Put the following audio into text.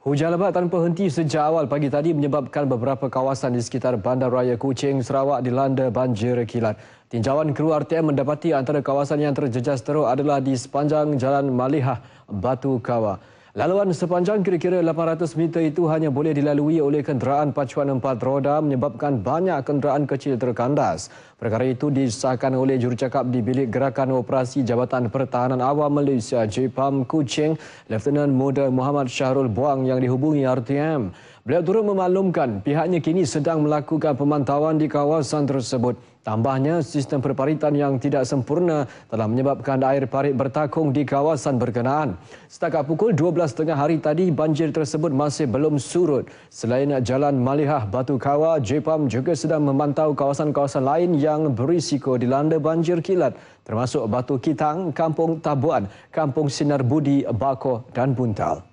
Hujan lebat tanpa henti sejak awal pagi tadi menyebabkan beberapa kawasan di sekitar Bandar Raya Kuching, Sarawak dilanda banjir kilat. Tinjauan kru RTM mendapati antara kawasan yang terjejas teruk adalah di sepanjang Jalan Malihah, Batu Kawa. Laluan sepanjang kira-kira 800 meter itu hanya boleh dilalui oleh kenderaan pacuan empat roda menyebabkan banyak kenderaan kecil terkandas. Perkara itu disahkan oleh jurucakap di Bilik Gerakan Operasi Jabatan Pertahanan Awam Malaysia, JPAM Kuching, Lieutenant Muda Muhammad Syahrul Buang yang dihubungi RTM. Beliau turut memaklumkan pihaknya kini sedang melakukan pemantauan di kawasan tersebut. Tambahnya sistem perparitan yang tidak sempurna telah menyebabkan air parit bertakung di kawasan berkenaan. Setakat pukul 12.30 hari tadi banjir tersebut masih belum surut. Selain jalan Malihah Batu Kawa, Jepam juga sedang memantau kawasan-kawasan lain yang berisiko dilanda banjir kilat termasuk Batu Kitang, Kampung Tabuan, Kampung Sinar Budi, Bako dan Buntal.